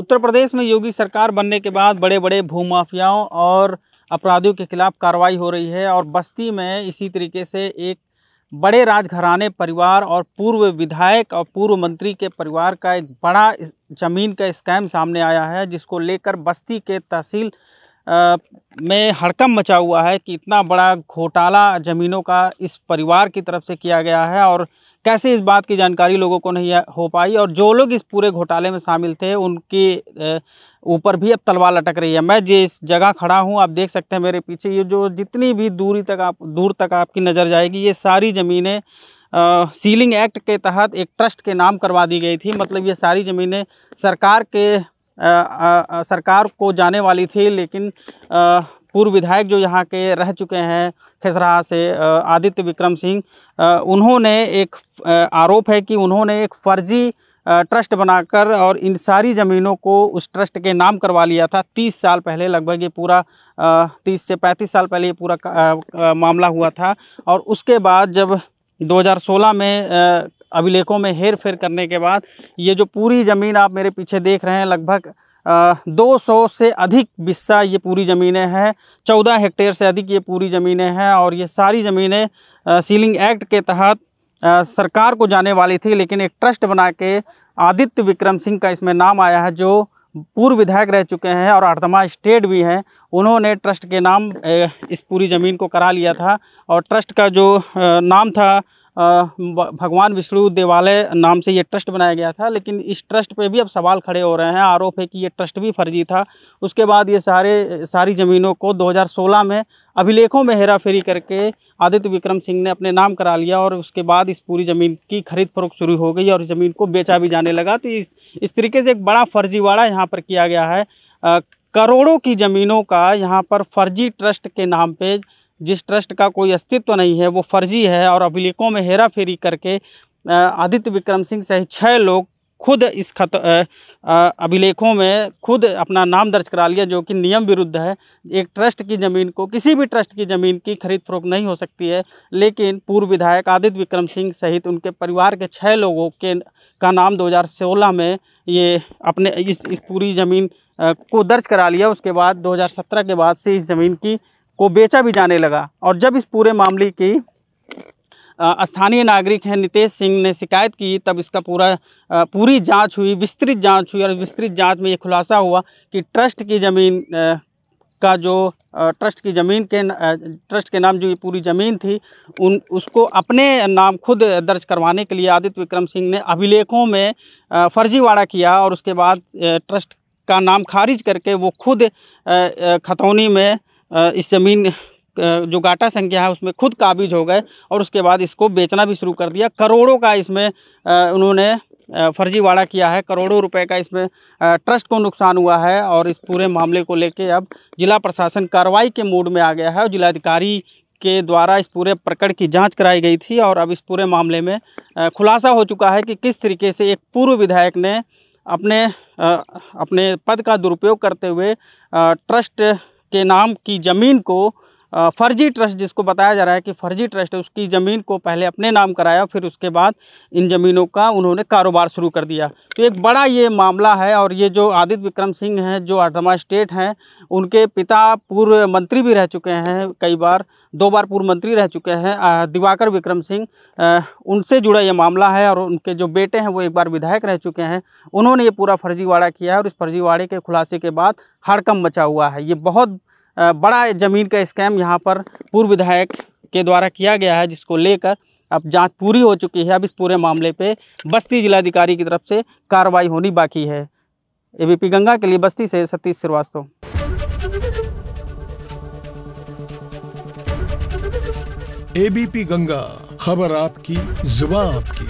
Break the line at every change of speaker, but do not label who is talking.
उत्तर प्रदेश में योगी सरकार बनने के बाद बड़े बड़े भूमाफियाओं और अपराधियों के खिलाफ कार्रवाई हो रही है और बस्ती में इसी तरीके से एक बड़े राजघराने परिवार और पूर्व विधायक और पूर्व मंत्री के परिवार का एक बड़ा जमीन का स्कैम सामने आया है जिसको लेकर बस्ती के तहसील में हड़कम मचा हुआ है कि इतना बड़ा घोटाला ज़मीनों का इस परिवार की तरफ से किया गया है और कैसे इस बात की जानकारी लोगों को नहीं हो पाई और जो लोग इस पूरे घोटाले में शामिल थे उनके ऊपर भी अब तलवार लटक रही है मैं जिस जगह खड़ा हूँ आप देख सकते हैं मेरे पीछे ये जो जितनी भी दूरी तक आप दूर तक आपकी नज़र जाएगी ये सारी ज़मीनें सीलिंग एक्ट के तहत एक ट्रस्ट के नाम करवा दी गई थी मतलब ये सारी ज़मीनें सरकार के आ, आ, सरकार को जाने वाली थी लेकिन आ, पूर्व विधायक जो यहाँ के रह चुके हैं खेसरा से आदित्य विक्रम सिंह उन्होंने एक आरोप है कि उन्होंने एक फर्जी ट्रस्ट बनाकर और इन सारी ज़मीनों को उस ट्रस्ट के नाम करवा लिया था तीस साल पहले लगभग ये पूरा तीस से पैंतीस साल पहले ये पूरा मामला हुआ था और उसके बाद जब 2016 में अभिलेखों में हेर फेर करने के बाद ये जो पूरी ज़मीन आप मेरे पीछे देख रहे हैं लगभग 200 से अधिक बिस्सा ये पूरी ज़मीनें हैं 14 हेक्टेयर से अधिक ये पूरी ज़मीनें हैं और ये सारी ज़मीनें सीलिंग एक्ट के तहत सरकार को जाने वाली थी लेकिन एक ट्रस्ट बना के आदित्य विक्रम सिंह का इसमें नाम आया है जो पूर्व विधायक रह चुके हैं और अर्धमा स्टेट भी हैं उन्होंने ट्रस्ट के नाम इस पूरी ज़मीन को करा लिया था और ट्रस्ट का जो नाम था भगवान विष्णु देवालय नाम से ये ट्रस्ट बनाया गया था लेकिन इस ट्रस्ट पे भी अब सवाल खड़े हो रहे हैं आरोप है कि ये ट्रस्ट भी फर्जी था उसके बाद ये सारे सारी ज़मीनों को 2016 में अभिलेखों में हेराफेरी करके आदित्य विक्रम सिंह ने अपने नाम करा लिया और उसके बाद इस पूरी ज़मीन की खरीद फरोख शुरू हो गई और ज़मीन को बेचा भी जाने लगा तो इस इस तरीके से एक बड़ा फर्जीवाड़ा यहाँ पर किया गया है करोड़ों की ज़मीनों का यहाँ पर फर्जी ट्रस्ट के नाम पर जिस ट्रस्ट का कोई अस्तित्व नहीं है वो फर्जी है और अभिलेखों में हेरा फेरी करके आदित्य विक्रम सिंह सहित छः लोग खुद इस खत अभिलेखों में खुद अपना नाम दर्ज करा लिया जो कि नियम विरुद्ध है एक ट्रस्ट की ज़मीन को किसी भी ट्रस्ट की ज़मीन की खरीद फरोख नहीं हो सकती है लेकिन पूर्व विधायक आदित्य विक्रम सिंह सहित उनके परिवार के छः लोगों के का नाम 2016 में ये अपने इस इस पूरी ज़मीन को दर्ज करा लिया उसके बाद 2017 के बाद से इस ज़मीन की को बेचा भी जाने लगा और जब इस पूरे मामले की स्थानीय नागरिक हैं नितेश सिंह ने शिकायत की तब इसका पूरा पूरी जांच हुई विस्तृत जांच हुई और विस्तृत जांच में ये खुलासा हुआ कि ट्रस्ट की ज़मीन का जो ट्रस्ट की ज़मीन के ट्रस्ट के नाम जो ये पूरी ज़मीन थी उन उसको अपने नाम खुद दर्ज करवाने के लिए आदित्य विक्रम सिंह ने अभिलेखों में फर्जीवाड़ा किया और उसके बाद ट्रस्ट का नाम खारिज करके वो खुद खतौनी में इस ज़मीन जो गाटा संख्या है उसमें खुद काबिज हो गए और उसके बाद इसको बेचना भी शुरू कर दिया करोड़ों का इसमें उन्होंने फर्जीवाड़ा किया है करोड़ों रुपए का इसमें ट्रस्ट को नुकसान हुआ है और इस पूरे मामले को लेके अब जिला प्रशासन कार्रवाई के मूड में आ गया है और जिलाधिकारी के द्वारा इस पूरे प्रकरण की जांच कराई गई थी और अब इस पूरे मामले में खुलासा हो चुका है कि किस तरीके से एक पूर्व विधायक ने अपने अपने पद का दुरुपयोग करते हुए ट्रस्ट के नाम की ज़मीन को फर्जी ट्रस्ट जिसको बताया जा रहा है कि फर्जी ट्रस्ट है उसकी ज़मीन को पहले अपने नाम कराया फिर उसके बाद इन ज़मीनों का उन्होंने कारोबार शुरू कर दिया तो एक बड़ा ये मामला है और ये जो आदित्य विक्रम सिंह हैं जो अर्थमा स्टेट हैं उनके पिता पूर्व मंत्री भी रह चुके हैं कई बार दो बार पूर्व मंत्री रह चुके हैं दिवाकर विक्रम सिंह उनसे जुड़ा ये मामला है और उनके जो बेटे हैं वो एक बार विधायक रह चुके हैं उन्होंने ये पूरा फर्जीवाड़ा किया है और इस फर्जीवाड़े के खुलासे के बाद हड़कम मचा हुआ है ये बहुत बड़ा ज़मीन का स्कैम यहाँ पर पूर्व विधायक के द्वारा किया गया है जिसको लेकर अब जांच पूरी हो चुकी है अब इस पूरे मामले पे बस्ती जिलाधिकारी की तरफ से कार्रवाई होनी बाकी है एबीपी गंगा के लिए बस्ती से सतीश श्रीवास्तव एबीपी गंगा खबर आपकी जुबा आपकी